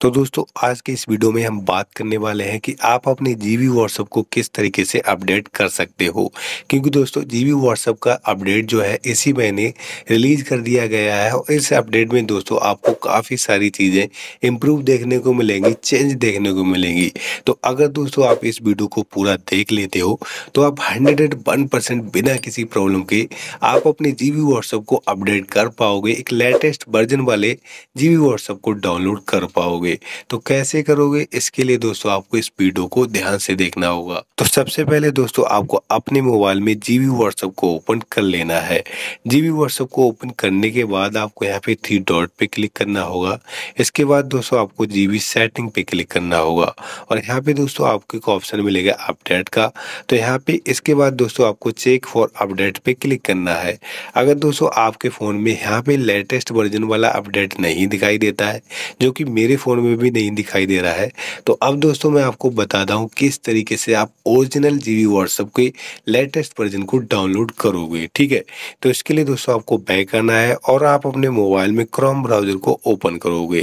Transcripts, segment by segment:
तो दोस्तों आज के इस वीडियो में हम बात करने वाले हैं कि आप अपने जीबी व्हाट्सएप को किस तरीके से अपडेट कर सकते हो क्योंकि दोस्तों जीबी व्हाट्सएप का अपडेट जो है इसी महीने रिलीज कर दिया गया है और इस अपडेट में दोस्तों आपको काफ़ी सारी चीज़ें इम्प्रूव देखने को मिलेंगी चेंज देखने को मिलेंगी तो अगर दोस्तों आप इस वीडियो को पूरा देख लेते हो तो आप हंड्रेड बिना किसी प्रॉब्लम के आप अपने जी बी को अपडेट कर पाओगे एक लेटेस्ट वर्जन वाले जी बी को डाउनलोड कर पाओगे करोगे तो कैसे करोगे इसके लिए दोस्तों आपको इस वीडियो को ध्यान से देखना होगा तो सबसे पहले दोस्तों आपको अपने मोबाइल में जीबी व्हाट्सएप को ओपन कर लेना है जीबी व्हाट्सएप को ओपन करने के बाद आपको यहाँ पे थ्री डॉट पे क्लिक करना होगा इसके बाद दोस्तों आपको जीबी सेटिंग पे क्लिक करना होगा और यहाँ पे दोस्तों आपको एक ऑप्शन मिलेगा अपडेट का तो यहाँ पे इसके बाद दोस्तों आपको चेक फॉर अपडेट पे क्लिक करना है अगर दोस्तों आपके फ़ोन में यहाँ पे लेटेस्ट वर्जन वाला अपडेट नहीं दिखाई देता है जो कि मेरे फ़ोन दृष्टिकोण में भी नहीं दिखाई दे रहा है तो अब दोस्तों मैं आपको बताता हूँ किस तरीके से आप ओरिजिनल जी वी व्हाट्सअप के लेटेस्ट वर्जन को डाउनलोड करोगे ठीक है तो इसके लिए दोस्तों आपको बैक करना है और आप अपने मोबाइल में क्रोम ब्राउजर को ओपन करोगे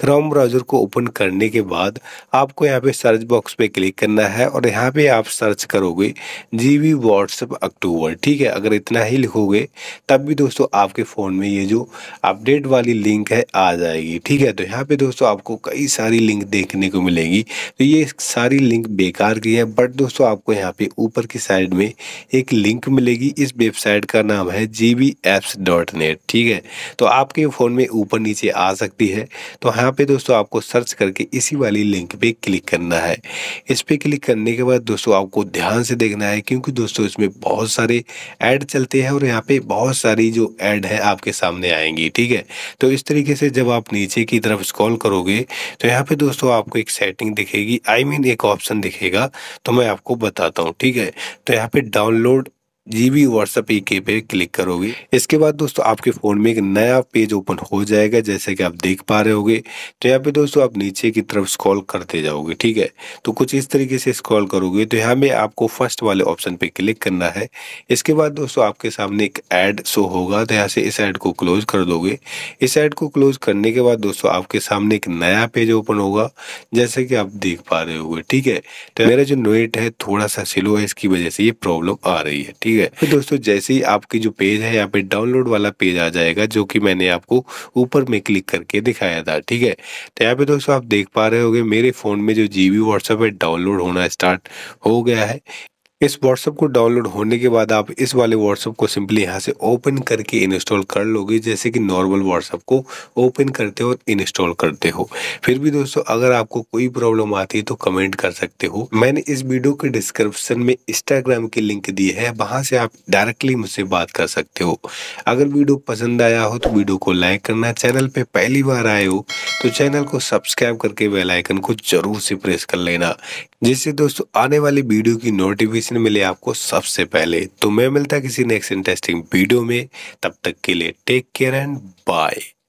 क्रोम ब्राउजर को ओपन करने के बाद आपको यहाँ पे सर्च बॉक्स पे क्लिक करना है और यहाँ पे आप सर्च करोगे जी बी व्हाट्सअप अक्टूबर ठीक है अगर इतना ही लिखोगे तब भी दोस्तों आपके फ़ोन में ये जो अपडेट वाली लिंक है आ जाएगी ठीक है तो यहाँ पे दोस्तों आपको कई सारी लिंक देखने को मिलेगी तो ये सारी लिंक बेकार की है बट दोस्तों आपको यहाँ पे ऊपर की साइड में एक लिंक मिलेगी इस वेबसाइट का नाम है G B apps dot net ठीक है तो आपके फ़ोन में ऊपर नीचे आ सकती है तो यहाँ पे दोस्तों आपको सर्च करके इसी वाली लिंक पे क्लिक करना है इस पर क्लिक करने के बाद दोस्तों आपको ध्यान से देखना है क्योंकि दोस्तों इसमें बहुत सारे ऐड चलते हैं और यहाँ पे बहुत सारी जो ऐड है आपके सामने आएंगी ठीक है तो इस तरीके से जब आप नीचे की तरफ स्क्रॉल करोगे तो यहाँ पे दोस्तों आपको एक सेटिंग दिखेगी आई मीन एक ऑप्शन दिखेगा तो मैं आपको बताता हूँ ठीक है तो यहाँ पे डाउनलोड जीबी व्हाट्सएप ई के पे क्लिक करोगे इसके बाद दोस्तों आपके फ़ोन में एक नया पेज ओपन हो जाएगा जैसे कि आप देख पा रहे होगे तो यहाँ पे दोस्तों आप नीचे की तरफ स्क्रॉल करते जाओगे ठीक है तो कुछ इस तरीके से स्क्रॉल करोगे तो यहाँ में आपको फर्स्ट वाले ऑप्शन पे क्लिक करना है इसके बाद दोस्तों आपके सामने एक ऐड शो होगा तो यहाँ से इस ऐड को क्लोज कर दोगे इस ऐड को क्लोज करने के बाद दोस्तों आपके सामने एक नया पेज ओपन होगा जैसे कि आप देख पा रहे होगे ठीक है तो मेरा जो नोट है थोड़ा सा स्लो है इसकी वजह से ये प्रॉब्लम आ रही है ठीक ठीक है तो दोस्तों जैसे ही आपके जो पेज है यहाँ पे डाउनलोड वाला पेज आ जाएगा जो कि मैंने आपको ऊपर में क्लिक करके दिखाया था ठीक है तो यहाँ पे दोस्तों आप देख पा रहे होगे मेरे फ़ोन में जो जी बी है डाउनलोड होना स्टार्ट हो गया है इस व्हाट्सअप को डाउनलोड होने के बाद आप इस वाले व्हाट्सअप को सिंपली यहाँ से ओपन करके इंस्टॉल कर लोगे जैसे कि नॉर्मल व्हाट्सअप को ओपन करते हो और इंस्टॉल करते हो फिर भी दोस्तों अगर आपको कोई प्रॉब्लम आती है तो कमेंट कर सकते हो मैंने इस वीडियो के डिस्क्रिप्शन में इंस्टाग्राम की लिंक दी है वहां से आप डायरेक्टली मुझसे बात कर सकते हो अगर वीडियो पसंद आया हो तो वीडियो को लाइक करना चैनल पे पहली बार आए हो तो चैनल को सब्सक्राइब करके बेलाइकन को जरूर से प्रेस कर लेना जिससे दोस्तों आने वाली वीडियो की नोटिफिकेशन मिले आपको सबसे पहले तो मैं मिलता किसी नेक्स्ट इंटरेस्टिंग वीडियो में तब तक के लिए टेक केयर एंड बाय